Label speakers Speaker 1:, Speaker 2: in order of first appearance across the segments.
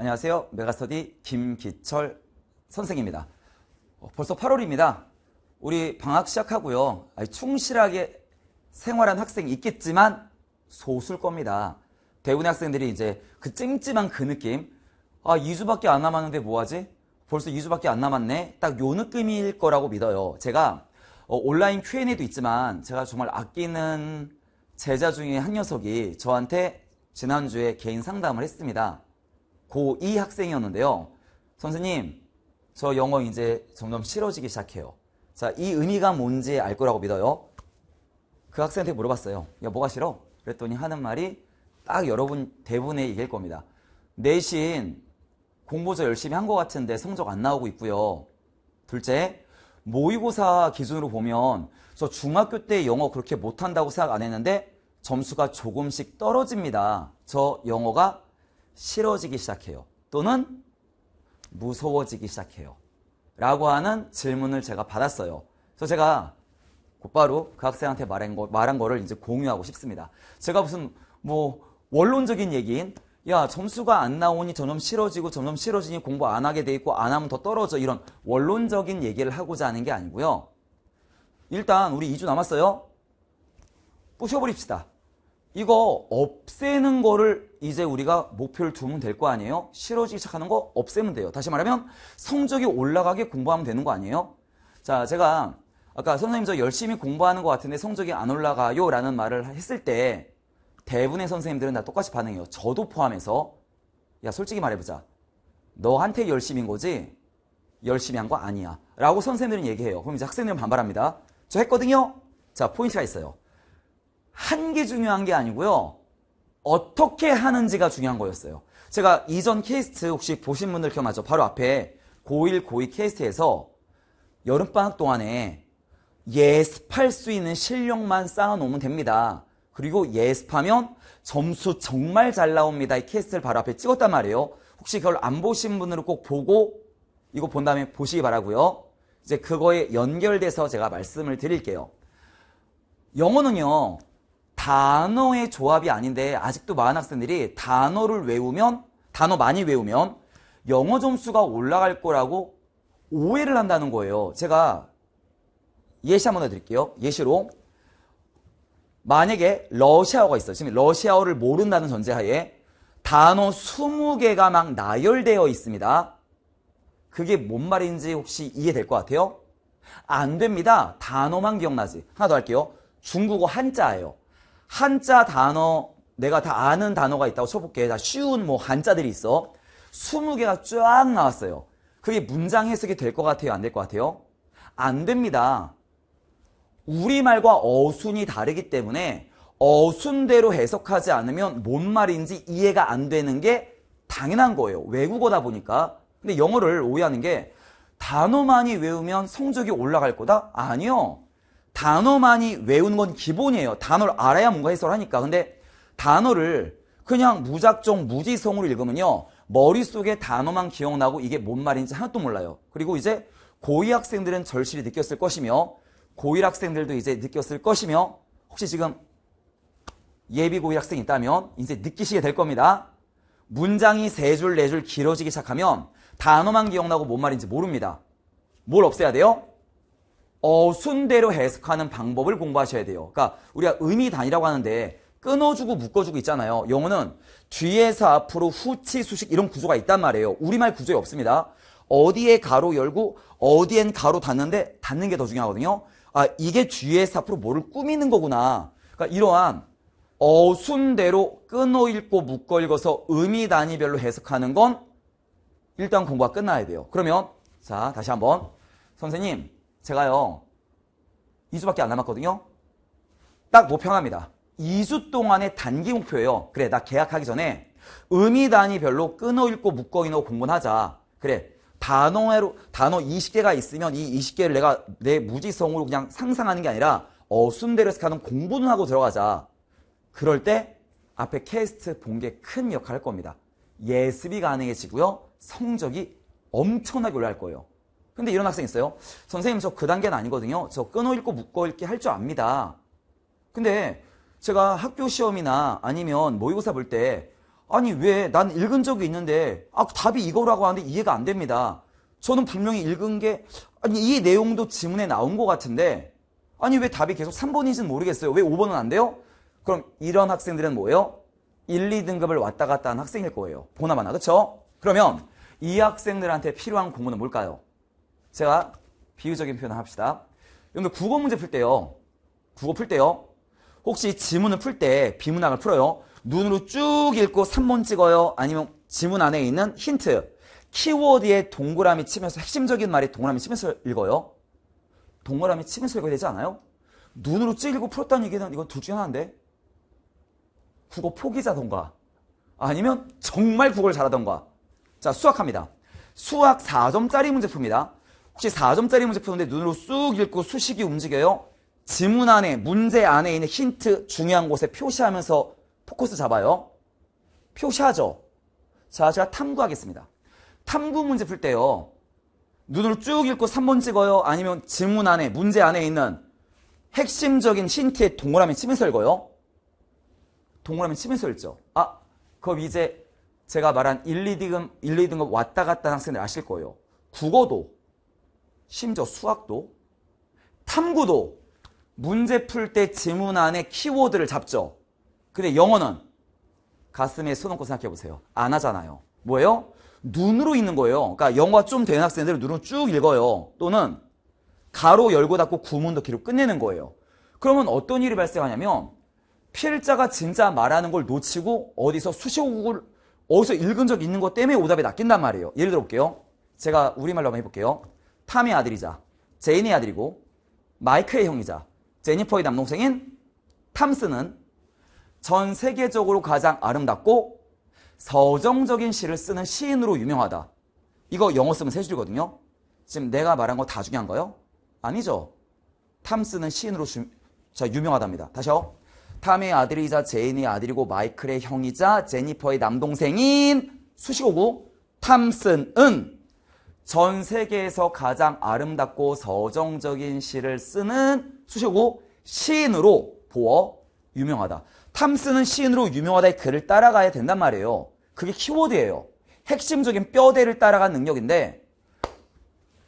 Speaker 1: 안녕하세요. 메가스터디 김기철 선생입니다. 어, 벌써 8월입니다. 우리 방학 시작하고요. 충실하게 생활한 학생이 있겠지만 소수일 겁니다. 대부분의 학생들이 이제 그 찜찜한 그 느낌 아 2주밖에 안 남았는데 뭐하지? 벌써 2주밖에 안 남았네? 딱 요 느낌일 거라고 믿어요. 제가 어, 온라인 Q&A도 있지만 제가 정말 아끼는 제자 중에 한 녀석이 저한테 지난주에 개인 상담을 했습니다. 고2 학생이었는데요. 선생님, 저 영어 이제 점점 싫어지기 시작해요. 자, 이 의미가 뭔지 알 거라고 믿어요. 그 학생한테 물어봤어요. 야, 뭐가 싫어? 그랬더니 하는 말이 딱 여러분 대부분의 얘기일 겁니다. 내신 공부 저 열심히 한 것 같은데 성적 안 나오고 있고요. 둘째, 모의고사 기준으로 보면 저 중학교 때 영어 그렇게 못한다고 생각 안 했는데 점수가 조금씩 떨어집니다. 저 영어가 싫어지기 시작해요. 또는 무서워지기 시작해요. 라고 하는 질문을 제가 받았어요. 그래서 제가 곧바로 그 학생한테 말한, 거, 말한 거를 이제 공유하고 싶습니다. 제가 무슨 뭐 원론적인 얘기인 야 점수가 안 나오니 점점 싫어지고 점점 싫어지니 공부 안 하게 돼 있고 안 하면 더 떨어져 이런 원론적인 얘기를 하고자 하는 게 아니고요. 일단 우리 2주 남았어요. 또셔어버립시다 이거 없애는 거를 이제 우리가 목표를 두면 될 거 아니에요? 싫어지기 시작하는 거 없애면 돼요. 다시 말하면 성적이 올라가게 공부하면 되는 거 아니에요? 자, 제가 아까 선생님 저 열심히 공부하는 것 같은데 성적이 안 올라가요 라는 말을 했을 때 대부분의 선생님들은 다 똑같이 반응해요. 저도 포함해서 야 솔직히 말해보자. 너한테 열심인 거지 열심히 한 거 아니야 라고 선생님들은 얘기해요. 그럼 이제 학생들은 반발합니다. 저 했거든요. 자 포인트가 있어요. 한게 중요한 게 아니고요. 어떻게 하는지가 중요한 거였어요. 제가 이전 케이스트 혹시 보신 분들 기억나죠? 바로 앞에 고1, 고2 케이스트에서 여름방학 동안에 예습할 수 있는 실력만 쌓아놓으면 됩니다. 그리고 예습하면 점수 정말 잘 나옵니다. 이 케이스를 바로 앞에 찍었단 말이에요. 혹시 그걸 안 보신 분들은 꼭 보고 이거 본 다음에 보시기 바라고요. 이제 그거에 연결돼서 제가 말씀을 드릴게요. 영어는요. 단어의 조합이 아닌데 아직도 많은 학생들이 단어를 외우면 단어 많이 외우면 영어 점수가 올라갈 거라고 오해를 한다는 거예요. 제가 예시 한번 해드릴게요. 예시로 만약에 러시아어가 있어요. 지금 러시아어를 모른다는 전제하에 단어 20개가 막 나열되어 있습니다. 그게 뭔 말인지 혹시 이해될 것 같아요? 안 됩니다. 단어만 기억나지. 하나 더 할게요. 중국어 한자예요. 한자 단어 내가 다 아는 단어가 있다고 쳐볼게. 다 쉬운 뭐 한자들이 있어. 20개가 쫙 나왔어요. 그게 문장 해석이 될 것 같아요? 안 될 것 같아요? 안 됩니다. 우리말과 어순이 다르기 때문에 어순대로 해석하지 않으면 뭔 말인지 이해가 안 되는 게 당연한 거예요. 외국어다 보니까. 근데 영어를 오해하는 게 단어만이 외우면 성적이 올라갈 거다? 아니요. 단어만이 외우는 건 기본이에요. 단어를 알아야 뭔가 해설을 하니까. 근데 단어를 그냥 무작정 무지성으로 읽으면요. 머릿속에 단어만 기억나고 이게 뭔 말인지 하나도 몰라요. 그리고 이제 고2 학생들은 절실히 느꼈을 것이며 고1 학생들도 이제 느꼈을 것이며 혹시 지금 예비 고1 학생 있다면 이제 느끼시게 될 겁니다. 문장이 세 줄, 네 줄 길어지기 시작하면 단어만 기억나고 뭔 말인지 모릅니다. 뭘 없애야 돼요? 어순대로 해석하는 방법을 공부하셔야 돼요. 그러니까 우리가 의미 단위라고 하는데 끊어주고 묶어주고 있잖아요. 영어는 뒤에서 앞으로 후치 수식 이런 구조가 있단 말이에요. 우리말 구조에 없습니다. 어디에 가로 열고 어디엔 가로 닫는데 닫는 게 더 중요하거든요. 아 이게 뒤에서 앞으로 뭐를 꾸미는 거구나. 그러니까 이러한 어순대로 끊어 읽고 묶어 읽어서 의미 단위별로 해석하는 건 일단 공부가 끝나야 돼요. 그러면 자 다시 한번 선생님 제가요 2주밖에 안 남았거든요. 딱 모평합니다. 2주 동안의 단기 목표예요. 그래 나 계약하기 전에 의미 단위별로 끊어 읽고 묶어 읽어 공부는 하자. 그래 단어로 단어 20개가 있으면 이 20개를 내가 내 무지성으로 그냥 상상하는 게 아니라 어순대로 해석하는 공부는 하고 들어가자. 그럴 때 앞에 캐스트 본 게 큰 역할을 할 겁니다. 예습이 가능해지고요. 성적이 엄청나게 올라갈 거예요. 근데 이런 학생 있어요. 선생님 저 그 단계는 아니거든요. 저 끊어 읽고 묶어 읽기 할 줄 압니다. 근데 제가 학교 시험이나 아니면 모의고사 볼 때 아니 왜 난 읽은 적이 있는데 아 그 답이 이거라고 하는데 이해가 안 됩니다. 저는 분명히 읽은 게 아니 이 내용도 지문에 나온 것 같은데 아니 왜 답이 계속 3번인지는 모르겠어요. 왜 5번은 안 돼요? 그럼 이런 학생들은 뭐예요? 1, 2등급을 왔다 갔다 한 학생일 거예요. 보나마나 그렇죠? 그러면 이 학생들한테 필요한 공부는 뭘까요? 제가 비유적인 표현을 합시다. 여러분들 국어 문제 풀 때요. 국어 풀 때요. 혹시 지문을 풀 때비문학을 풀어요. 눈으로 쭉 읽고 3번 찍어요. 아니면 지문 안에 있는 힌트. 키워드에 동그라미 치면서 핵심적인 말이 동그라미 치면서 읽어요. 동그라미 치면서 읽어야 되지 않아요? 눈으로 찔리고 풀었다는 얘기는 이건 둘 중에 하나인데 국어 포기자던가 아니면 정말 국어를 잘하던가 자 수학합니다. 수학 4점짜리 문제 풉니다. 혹시 4점짜리 문제 푸는데 눈으로 쑥 읽고 수식이 움직여요? 지문 안에, 문제 안에 있는 힌트 중요한 곳에 표시하면서 포커스 잡아요. 표시하죠. 자, 제가 탐구하겠습니다. 탐구 문제 풀 때요. 눈으로 쭉 읽고 3번 찍어요. 아니면 지문 안에, 문제 안에 있는 핵심적인 힌트에 동그라미 치면서 읽어요. 동그라미 치면서 읽죠. 아, 그럼 이제 제가 말한 1, 2등, 급 1, 2등급 왔다 갔다 하는 학생들 아실 거예요. 국어도 심지어 수학도 탐구도 문제 풀 때 지문 안에 키워드를 잡죠. 근데 영어는 가슴에 손 얹고 생각해 보세요. 안 하잖아요. 뭐예요? 눈으로 읽는 거예요. 그러니까 영어 가좀 되는 학생들은 눈으로 쭉 읽어요. 또는 가로 열고 닫고 구문도 길로 끝내는 거예요. 그러면 어떤 일이 발생하냐면 필자가 진짜 말하는 걸 놓치고 어디서 수식어를 어디서 읽은 적 있는 것 때문에 오답이 낚인단 말이에요. 예를 들어 볼게요. 제가 우리말로 한번 해볼게요. 탐의 아들이자 제인의 아들이고 마이크의 형이자 제니퍼의 남동생인 탐스는 전 세계적으로 가장 아름답고 서정적인 시를 쓰는 시인으로 유명하다. 이거 영어 쓰면 세 줄이거든요. 지금 내가 말한 거 다 중요한 거요? 아니죠. 탐스는 시인으로 주, 자, 유명하답니다. 다시요. 탐의 아들이자 제인의 아들이고 마이클의 형이자 제니퍼의 남동생인 수식어고 탐슨은 전 세계에서 가장 아름답고 서정적인 시를 쓰는 수시고 시인으로 보어 유명하다. 탐스는 시인으로 유명하다의 글을 따라가야 된단 말이에요. 그게 키워드예요. 핵심적인 뼈대를 따라간 능력인데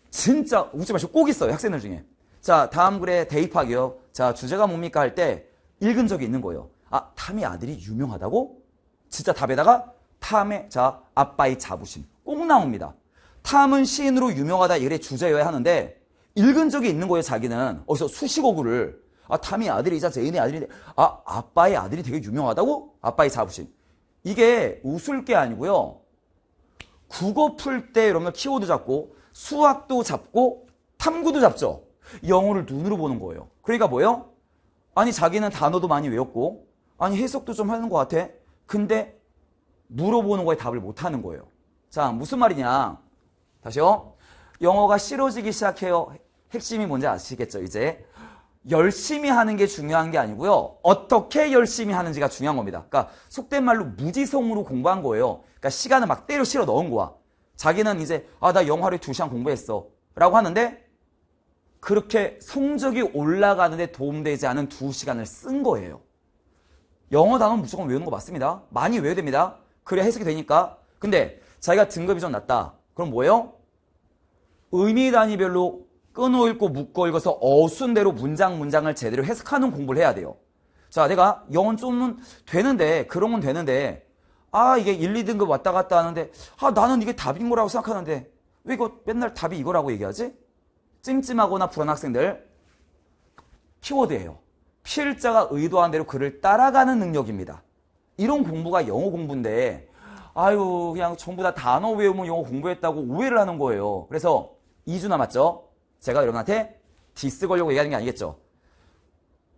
Speaker 1: 진짜 웃지 마시고 꼭 있어요. 학생들 중에. 자 다음 글에 대입하기요. 자 주제가 뭡니까 할 때 읽은 적이 있는 거예요. 아 탐의 아들이 유명하다고? 진짜 답에다가 탐의 자 아빠의 자부심 꼭 나옵니다. 탐은 시인으로 유명하다 이래 주제여야 하는데 읽은 적이 있는 거예요 자기는 어디서 수식어구를 아 탐이 아들이자 제인의 아들인데 아 아빠의 아들이 되게 유명하다고? 아빠의 자부심 이게 웃을 게 아니고요 국어 풀때여러분 키워드 잡고 수학도 잡고 탐구도 잡죠 영어를 눈으로 보는 거예요 그러니까 뭐예요? 아니 자기는 단어도 많이 외웠고 아니 해석도 좀 하는 것 같아 근데 물어보는 거에 답을 못하는 거예요 자 무슨 말이냐 다시요. 영어가 싫어지기 시작해요. 핵심이 뭔지 아시겠죠, 이제? 열심히 하는 게 중요한 게 아니고요. 어떻게 열심히 하는지가 중요한 겁니다. 그러니까 속된 말로 무지성으로 공부한 거예요. 그러니까 시간을 막 때려 실어 넣은 거야. 자기는 이제 아, 나 영화를 2시간 공부했어. 라고 하는데 그렇게 성적이 올라가는데 도움되지 않은 2시간을 쓴 거예요. 영어 단어는 무조건 외우는 거 맞습니다. 많이 외워야 됩니다. 그래야 해석이 되니까. 근데 자기가 등급이 좀 낮다. 그럼 뭐예요? 의미 단위별로 끊어 읽고 묶어 읽어서 어순대로 문장 문장을 제대로 해석하는 공부를 해야 돼요. 자, 내가 영어좀 되는데 그런 건 되는데 아 이게 1, 2등급 왔다 갔다 하는데 아 나는 이게 답인 거라고 생각하는데 왜 이거 맨날 답이 이거라고 얘기하지? 찜찜하거나 불안한 학생들 키워드예요. 필자가 의도한 대로 그를 따라가는 능력입니다. 이런 공부가 영어 공부인데 아유 그냥 전부 다 단어 외우면 영어 공부했다고 오해를 하는 거예요. 그래서 2주 남았죠. 제가 여러분한테 디스 걸려고 얘기하는 게 아니겠죠.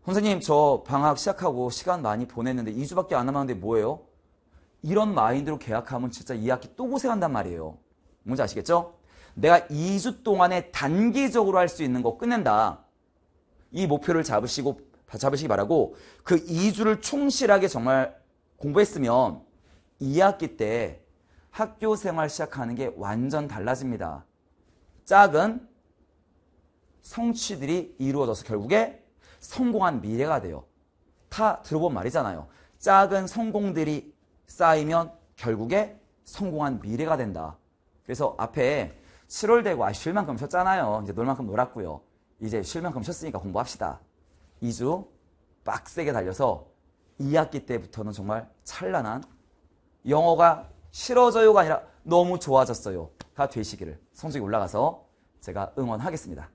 Speaker 1: 선생님 저 방학 시작하고 시간 많이 보냈는데 2주밖에 안 남았는데 뭐예요? 이런 마인드로 계약하면 진짜 2학기 또 고생한단 말이에요. 뭔지 아시겠죠? 내가 2주 동안에 단기적으로 할 수 있는 거 끝낸다. 이 목표를 잡으시고 잡으시기 바라고 그 2주를 충실하게 정말 공부했으면 2학기 때 학교 생활 시작하는 게 완전 달라집니다. 작은 성취들이 이루어져서 결국에 성공한 미래가 돼요. 다 들어본 말이잖아요. 작은 성공들이 쌓이면 결국에 성공한 미래가 된다. 그래서 앞에 7월 되고 아, 쉴 만큼 쉬었잖아요. 이제 놀 만큼 놀았고요. 이제 쉴 만큼 쉬었으니까 공부합시다. 2주 빡세게 달려서 2학기 때부터는 정말 찬란한 영어가 싫어져요가 아니라 너무 좋아졌어요가 되시기를 성적이 올라가서 제가 응원하겠습니다.